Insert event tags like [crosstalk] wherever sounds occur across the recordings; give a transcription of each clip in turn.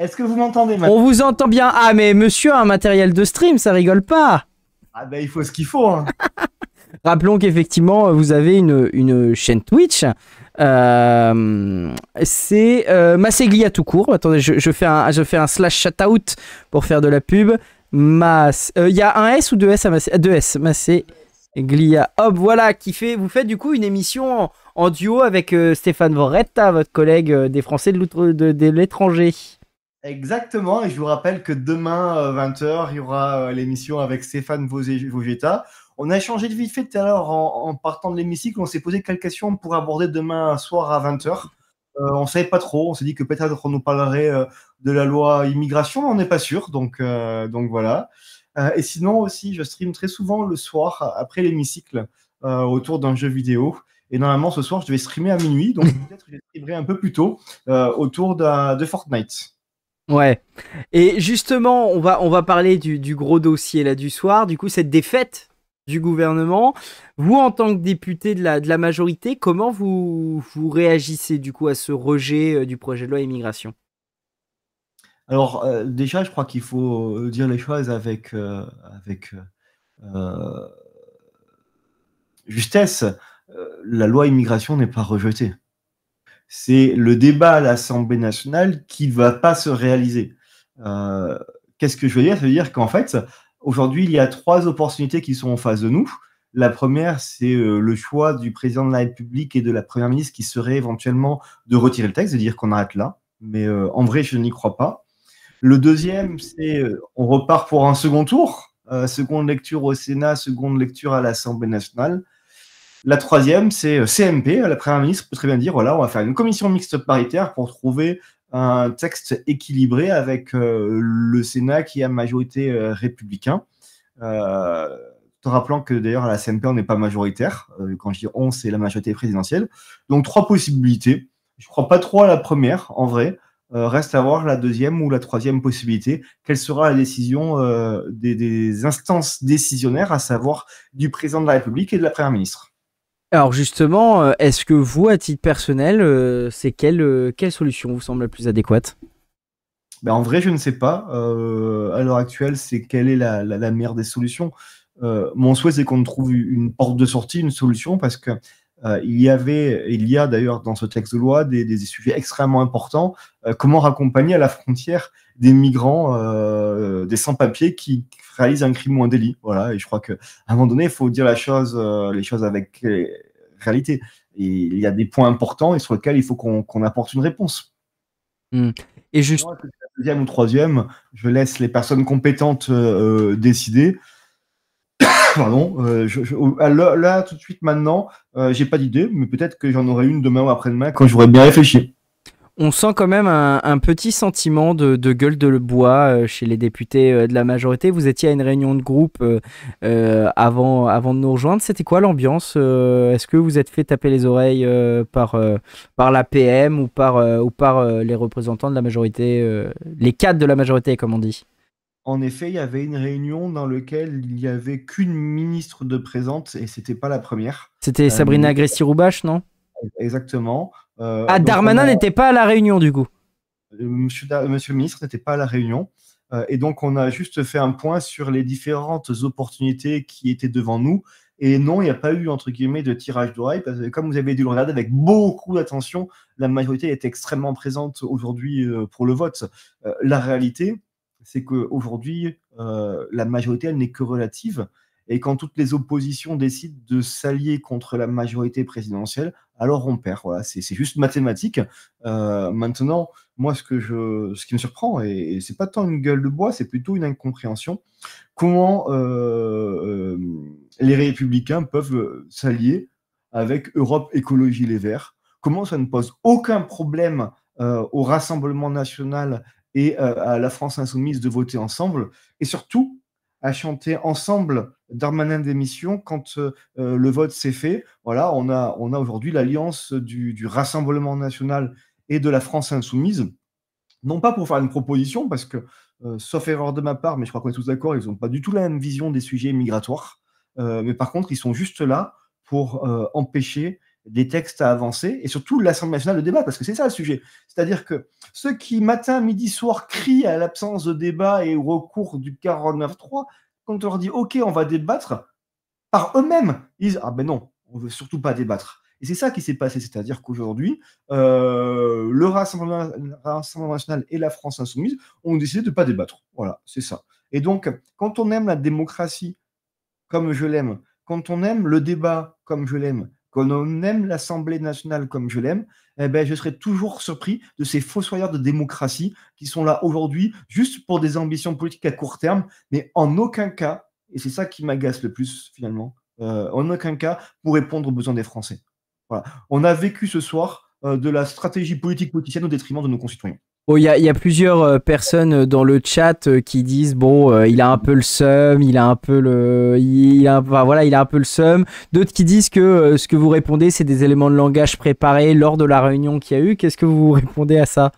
Est-ce que vous m'entendez On vous entend bien. Ah, mais monsieur a un matériel de stream, ça rigole pas. Ah, ben il faut ce qu'il faut. Hein. [laughs] Rappelons qu'effectivement, vous avez une, chaîne Twitch. Euh, c'est euh, tout court. Attendez, je, fais un, je fais un slash shoutout pour faire de la pub. Euh, il y a un S ou deux S à euh, deux S, Masséglia. Hop, voilà, qui fait, vous faites du coup une émission en, en duo avec Stéphane Voretta, votre collègue des Français de l'étranger. Exactement, et je vous rappelle que demain, 20h, euh, il y aura euh, l'émission avec Stéphane Vogeta. On a changé de vite fait tout à l'heure en, partant de l'hémicycle, on s'est posé quelques questions pour aborder demain soir à 20h. Euh, on ne savait pas trop, on s'est dit que peut-être on nous parlerait de la loi immigration, on n'est pas sûr, donc, donc voilà. et sinon aussi, je stream très souvent le soir après l'hémicycle autour d'un jeu vidéo. Et normalement, ce soir, je devais streamer à minuit, donc [laughs] peut-être je streamerai un peu plus tôt autour de Fortnite. Ouais. Et justement, on va, on va parler du, gros dossier là du soir. Du coup, cette défaite du gouvernement. Vous, en tant que député de la, de la majorité, comment vous, vous réagissez du coup à ce rejet euh, du projet de loi immigration Alors, euh, déjà, je crois qu'il faut euh, dire les choses avec, avec justesse. la loi immigration n'est pas rejetée c'est le débat à l'Assemblée nationale qui ne va pas se réaliser. Euh, qu'est-ce que je veux dire Ça veut dire qu'en fait, aujourd'hui, il y a trois opportunités qui sont en face de nous. La première, c'est euh, le choix du président de la République et de la Première ministre qui serait éventuellement de retirer le texte, de dire qu'on arrête là. Mais euh, en vrai, je n'y crois pas. Le deuxième, c'est on repart pour un second tour, seconde lecture au Sénat, seconde lecture à l'Assemblée nationale. La troisième, c'est euh, CMP. Euh, la première ministre peut très bien dire voilà, on va faire une commission mixte paritaire pour trouver un texte équilibré avec euh, le Sénat qui a majorité républicain. Euh, en rappelant que d'ailleurs à la CMP, on n'est pas majoritaire. quand je dis on, c'est la majorité présidentielle. Donc trois possibilités. Je ne crois pas trop à la première, en vrai. reste à voir la deuxième ou la troisième possibilité. Quelle sera la décision des instances décisionnaires, à savoir du président de la République et de la Première ministre alors justement, euh, est-ce que vous, à titre personnel, euh, c'est quelle, euh, quelle solution vous semble la plus adéquate ben, En vrai, je ne sais pas. à l'heure actuelle, c'est quelle est la, meilleure des solutions. mon souhait, c'est qu'on trouve une porte de sortie, une solution, parce que euh, il y avait, il y a d'ailleurs dans ce texte de loi des, sujets extrêmement importants. Euh, comment raccompagner à la frontière des migrants, euh, des sans-papiers qui réalisent un crime ou un délit. Voilà, et je crois qu'à un moment donné, il faut dire la chose, les choses avec réalité. il y a des points importants et sur lesquels il faut qu'on apporte une réponse. Hmm. Et juste. Deuxième ou troisième, je laisse les personnes compétentes décider. [laughs] Pardon, euh, là, tout de suite maintenant, euh, j'ai pas d'idée, mais peut-être que j'en aurai une demain ou après-demain quand j'aurai bien réfléchi. On sent quand même un, petit sentiment de, gueule de bois euh, chez les députés de la majorité. Vous étiez à une réunion de groupe avant, de nous rejoindre. C'était quoi l'ambiance Est-ce que vous êtes fait taper les oreilles par, par la PM ou par, ou par les représentants de la majorité, les cadres de la majorité, comme on dit en effet, il y avait une réunion dans laquelle il n'y avait qu'une ministre de présente et c'était pas la première. C'était euh, Sabrina Agresti roubache non Exactement. Euh, ah, Darmanin n'était pas à la réunion du coup euh, Monsieur, le ministre n'était pas à la réunion. et donc, on a juste fait un point sur les différentes opportunités qui étaient devant nous. Et non, il n'y a pas eu, entre guillemets, de tirage d'oreille, parce que comme vous avez dû le regarder avec beaucoup d'attention, la majorité est extrêmement présente aujourd'hui pour le vote. la réalité, c'est qu'aujourd'hui, euh, la majorité, elle n'est que relative. Et quand toutes les oppositions décident de s'allier contre la majorité présidentielle, alors on perd. Voilà, c'est juste mathématique. Euh, maintenant, moi, ce, que je, ce qui me surprend, et, c'est pas tant une gueule de bois, c'est plutôt une incompréhension, comment euh, les républicains peuvent s'allier avec Europe Écologie Les Verts. Comment ça ne pose aucun problème au Rassemblement national et euh, à la France insoumise de voter ensemble, et surtout à chanter ensemble Darmanin d'émission quand euh, euh, le vote s'est fait. Voilà, on a, on a aujourd'hui l'alliance du, Rassemblement national et de la France insoumise, non pas pour faire une proposition, parce que, sauf erreur de ma part, mais je crois qu'on est tous d'accord, ils n'ont pas du tout la même vision des sujets migratoires, mais par contre, ils sont juste là pour empêcher des textes à avancer et surtout l'Assemblée nationale de débat, parce que c'est ça le sujet. C'est-à-dire que ceux qui, matin, midi, soir, crient à l'absence de débat et au recours du 49.3, quand on leur dit OK, on va débattre, par eux-mêmes, ils disent Ah ben non, on ne veut surtout pas débattre. Et c'est ça qui s'est passé, c'est-à-dire qu'aujourd'hui, euh, le Rassemblement, national et la France insoumise ont décidé de ne pas débattre. Voilà, c'est ça. Et donc, quand on aime la démocratie comme je l'aime, quand on aime le débat comme je l'aime, on aime l'Assemblée nationale comme je l'aime, eh ben, je serais toujours surpris de ces fossoyeurs de démocratie qui sont là aujourd'hui juste pour des ambitions politiques à court terme, mais en aucun cas, et c'est ça qui m'agace le plus finalement, euh, en aucun cas pour répondre aux besoins des Français. Voilà. On a vécu ce soir euh, de la stratégie politique politicienne au détriment de nos concitoyens il y a, plusieurs euh, personnes euh, dans le chat euh, qui disent bon, il a un peu le seum, il a un peu le, il, voilà, il a un peu le seum. D'autres qui disent que ce que vous répondez, c'est des éléments de langage préparés lors de la réunion qu'il y a eu. Qu'est-ce que vous répondez à ça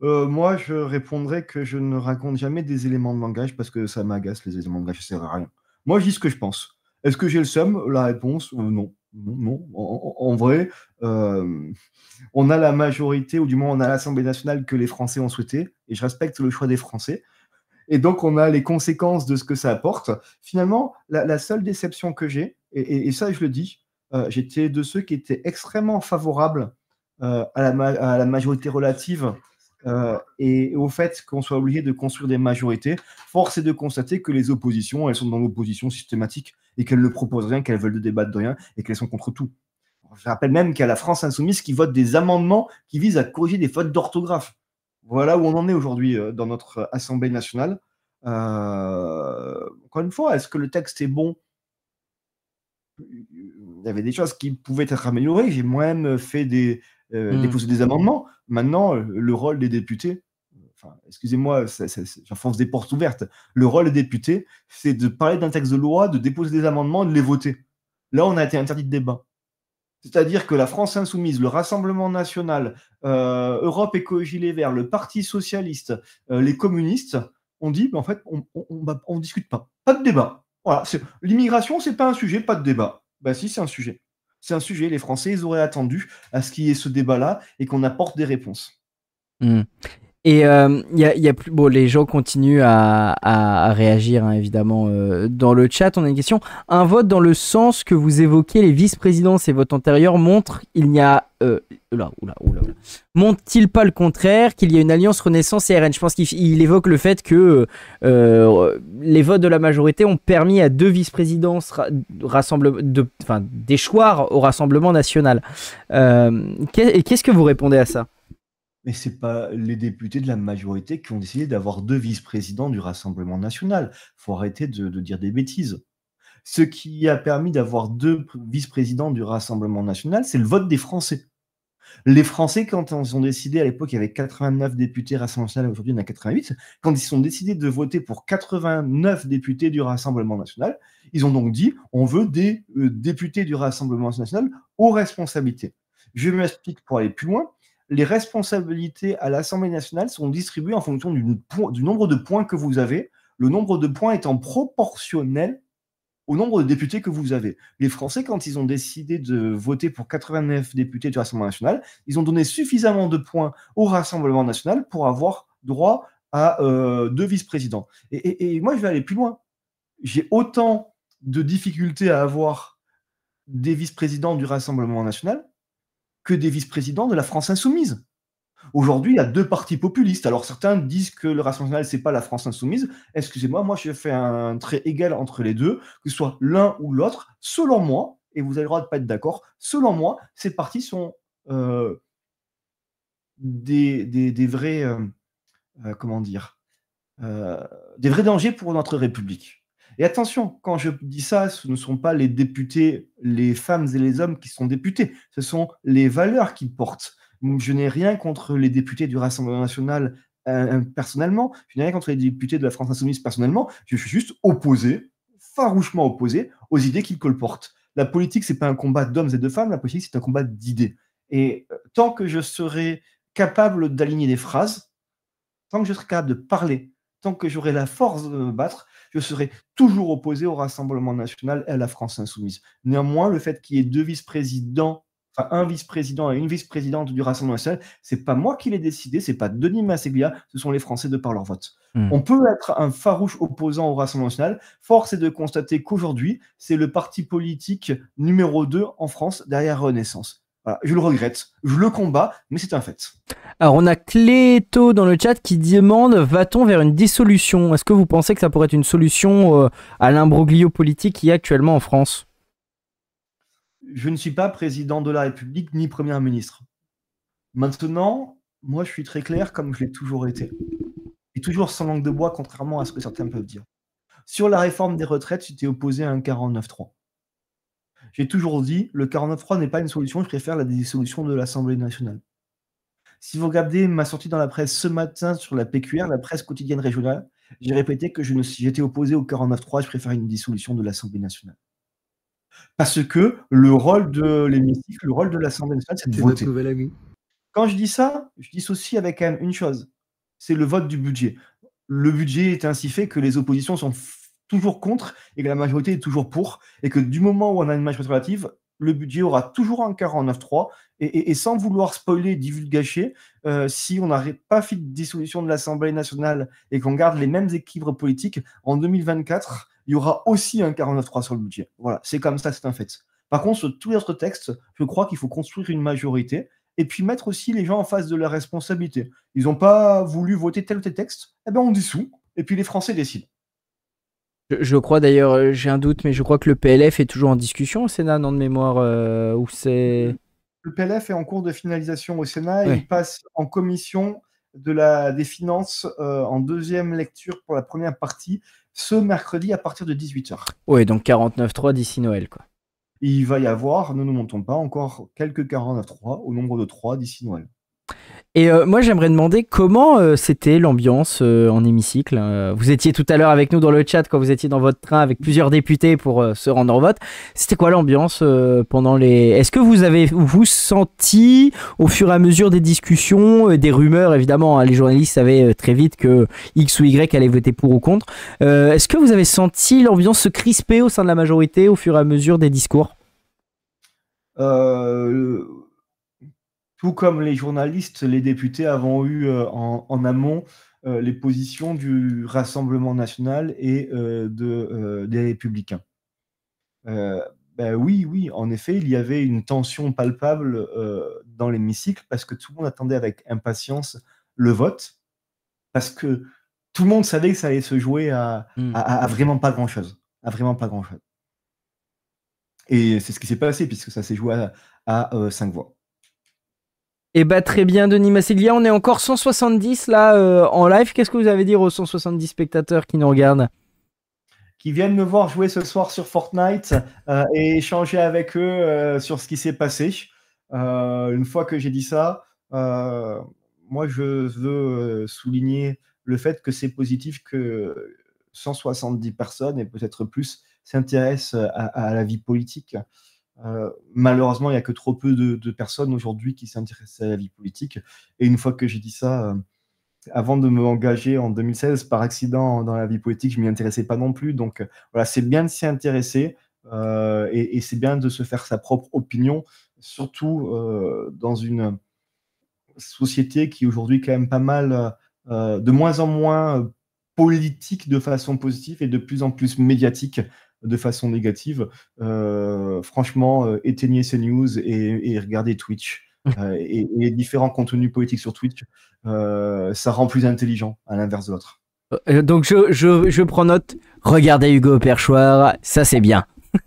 Moi, je répondrais que je ne raconte jamais des éléments de langage parce que ça m'agace les éléments de langage, ça sert à rien. Moi, je dis ce que je pense. Est-ce que j'ai le seum La réponse ou non non, en, vrai, euh, on a la majorité, ou du moins on a l'Assemblée nationale que les Français ont souhaité, et je respecte le choix des Français. Et donc on a les conséquences de ce que ça apporte. Finalement, la, seule déception que j'ai, et, ça je le dis, euh, j'étais de ceux qui étaient extrêmement favorables euh, à, la majorité relative et au fait qu'on soit obligé de construire des majorités. Force est de constater que les oppositions, elles sont dans l'opposition systématique et qu'elles ne proposent rien, qu'elles veulent débattre de rien et qu'elles sont contre tout. Je rappelle même qu'il y a la France insoumise qui vote des amendements qui visent à corriger des fautes d'orthographe. Voilà où on en est aujourd'hui euh, dans notre Assemblée nationale. Euh, encore une fois, est-ce que le texte est bon Il y avait des choses qui pouvaient être améliorées. J'ai moi-même fait des, euh, hmm. des amendements. Maintenant, le rôle des députés, excusez-moi, j'enfonce des portes ouvertes. Le rôle des députés, c'est de parler d'un texte de loi, de déposer des amendements, de les voter. Là, on a été interdit de débat. C'est-à-dire que la France insoumise, le Rassemblement national, euh, Europe écologie les Verts, le Parti socialiste, euh, les communistes, on dit, en fait, on ne discute pas. Pas de débat. Voilà, l'immigration, n'est pas un sujet, pas de débat. Ben si, c'est un sujet. C'est un sujet. Les Français, ils auraient attendu à ce qu'il y ait ce débat-là et qu'on apporte des réponses. Mmh. Et il euh, bon, les gens continuent à, réagir hein, évidemment euh, dans le chat. On a une question. Un vote dans le sens que vous évoquez les vice-présidences et votes antérieurs montre il n'y a euh, montre-t-il pas le contraire qu'il y a une alliance Renaissance et RN Je pense qu'il évoque le fait que les votes de la majorité ont permis à deux vice-présidences rassemble d'échoir au Rassemblement national. qu'est-ce que vous répondez à ça mais n'est pas les députés de la majorité qui ont décidé d'avoir deux vice-présidents du Rassemblement national. Il Faut arrêter de, dire des bêtises. Ce qui a permis d'avoir deux vice-présidents du Rassemblement national, c'est le vote des Français. Les Français, quand ils ont décidé, à l'époque, il y avait 89 députés Rassemblement national, aujourd'hui, il y en a 88, quand ils ont décidé de voter pour 89 députés du Rassemblement national, ils ont donc dit, on veut des euh, députés du Rassemblement national aux responsabilités. Je m'explique pour aller plus loin les responsabilités à l'Assemblée nationale sont distribuées en fonction du, nombre de points que vous avez, le nombre de points étant proportionnel au nombre de députés que vous avez. Les Français, quand ils ont décidé de voter pour 89 députés du Rassemblement national, ils ont donné suffisamment de points au Rassemblement national pour avoir droit à euh, deux vice-présidents. et moi, je vais aller plus loin. J'ai autant de difficultés à avoir des vice-présidents du Rassemblement national que des vice-présidents de la France insoumise. Aujourd'hui, il y a deux partis populistes. Alors certains disent que le Rassemblement national, n'est pas la France insoumise. Excusez-moi, moi je fais un trait égal entre les deux, que ce soit l'un ou l'autre. Selon moi, et vous avez le droit de pas être d'accord, selon moi, ces partis sont euh, des, vrais, euh, euh, comment dire, des vrais dangers pour notre République. Et attention, quand je dis ça, ce ne sont pas les députés, les femmes et les hommes qui sont députés, ce sont les valeurs qu'ils portent. je n'ai rien contre les députés du Rassemblement national euh, personnellement, je n'ai rien contre les députés de la France insoumise personnellement, je suis juste opposé, farouchement opposé aux idées qu'ils colportent. La politique, c'est pas un combat d'hommes et de femmes, la politique, c'est un combat d'idées. Et euh, tant que je serai capable d'aligner des phrases, tant que je serai capable de parler tant que j'aurai la force de me battre, je serai toujours opposé au Rassemblement national et à la France insoumise. Néanmoins, le fait qu'il y ait deux vice-présidents, enfin un vice-président et une vice-présidente du Rassemblement national, c'est pas moi qui l'ai décidé, c'est pas Denis Masseglia, ce sont les Français de par leur vote. Hmm. On peut être un farouche opposant au Rassemblement national, force est de constater qu'aujourd'hui, c'est le parti politique numéro 2 en France derrière Renaissance je le regrette, je le combats, mais c'est un fait. Alors on a Cléto dans le chat qui demande va-t-on vers une dissolution Est-ce que vous pensez que ça pourrait être une solution euh, à l'imbroglio politique qu'il y a actuellement en France Je ne suis pas président de la République ni Premier ministre. Maintenant, moi je suis très clair comme je l'ai toujours été. Et toujours sans langue de bois, contrairement à ce que certains peuvent dire. Sur la réforme des retraites, j'étais opposé à un 49-3. J'ai toujours dit, le 49-3 n'est pas une solution, je préfère la dissolution de l'Assemblée nationale. Si vous regardez ma sortie dans la presse ce matin sur la PQR, la presse quotidienne régionale, j'ai répété que si j'étais opposé au 49-3, je préfère une dissolution de l'Assemblée nationale. Parce que le rôle de l'hémicycle, le rôle de l'Assemblée nationale, c'est de voter. ami. Quand je dis ça, je dis aussi avec une chose, c'est le vote du budget. Le budget est ainsi fait que les oppositions sont toujours contre et que la majorité est toujours pour. Et que du moment où on a une majorité relative, le budget aura toujours un 49.3. Et, et, sans vouloir spoiler, divulgacher, euh, si on n'arrête pas fait de dissolution de l'Assemblée nationale et qu'on garde les mêmes équilibres politiques, en 2024, il y aura aussi un 49.3 sur le budget. Voilà, c'est comme ça, c'est un fait. Par contre, sur tous les autres textes, je crois qu'il faut construire une majorité et puis mettre aussi les gens en face de leurs responsabilités. Ils n'ont pas voulu voter tel ou tel texte, eh bien on dissout, et puis les Français décident. Je, crois d'ailleurs, euh, j'ai un doute, mais je crois que le PLF est toujours en discussion au Sénat, non de mémoire, euh, où c'est. Le PLF est en cours de finalisation au Sénat il passe en commission de la, des finances euh, en deuxième lecture pour la première partie ce mercredi à partir de 18h. Oui, donc 49.3 d'ici Noël, quoi. il va y avoir, ne nous, montons pas, encore quelques 49.3 au nombre de 3 d'ici Noël. Et euh, moi, j'aimerais demander comment euh, c'était l'ambiance euh, en hémicycle. Hein. vous étiez tout à l'heure avec nous dans le chat quand vous étiez dans votre train avec plusieurs députés pour se rendre au vote. C'était quoi l'ambiance pendant les Est-ce que vous avez vous senti au fur et à mesure des discussions, des rumeurs évidemment, hein, les journalistes savaient très vite que X ou Y allait voter pour ou contre. Est-ce que vous avez senti l'ambiance se crisper au sein de la majorité au fur et à mesure des discours euh, tout comme les journalistes, les députés avons eu euh, en, amont euh, les positions du Rassemblement national et euh, de, des Républicains. Ben oui, oui, en effet, il y avait une tension palpable dans l'hémicycle parce que tout le monde attendait avec impatience le vote, parce que tout le monde savait que ça allait se jouer à, mmh. vraiment pas grand-chose, à vraiment pas grand-chose. Et c'est ce qui s'est passé puisque ça s'est joué à cinq voix. Eh ben, très bien Denis Massiglia, on est encore 170 là euh, en live. Qu'est-ce que vous avez à dire aux 170 spectateurs qui nous regardent qui viennent me voir jouer ce soir sur Fortnite euh, et échanger avec eux euh, sur ce qui s'est passé. une fois que j'ai dit ça, moi je veux souligner le fait que c'est positif que 170 personnes et peut-être plus s'intéressent à, la vie politique. Euh, malheureusement, il n'y a que trop peu de, personnes aujourd'hui qui s'intéressent à la vie politique. Et une fois que j'ai dit ça, euh, avant de me engager en 2016, par accident dans la vie politique, je m'y intéressais pas non plus. Donc euh, voilà, c'est bien de s'y intéresser et, c'est bien de se faire sa propre opinion, surtout dans une société qui aujourd'hui quand même pas mal, de moins en moins politique de façon positive et de plus en plus médiatique de façon négative, euh, franchement, euh, éteignez ces news et, et regardez Twitch. [laughs] Euh, et, différents contenus politiques sur Twitch, ça rend plus intelligent à l'inverse de l'autre. Donc je, je, prends note. Regardez Hugo perchoir, ça c'est bien.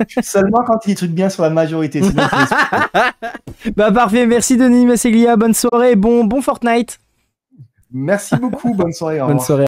[laughs] Seulement quand il dit bien sur la majorité. [laughs] bah parfait, merci Denis Masseglia, bonne soirée, bon, bon Fortnite. Merci beaucoup, bonne soirée. bonne soirée.